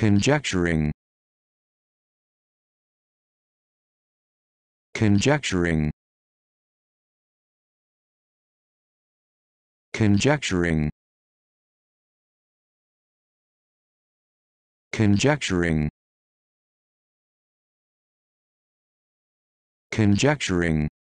conjecturing conjecturing conjecturing conjecturing conjecturing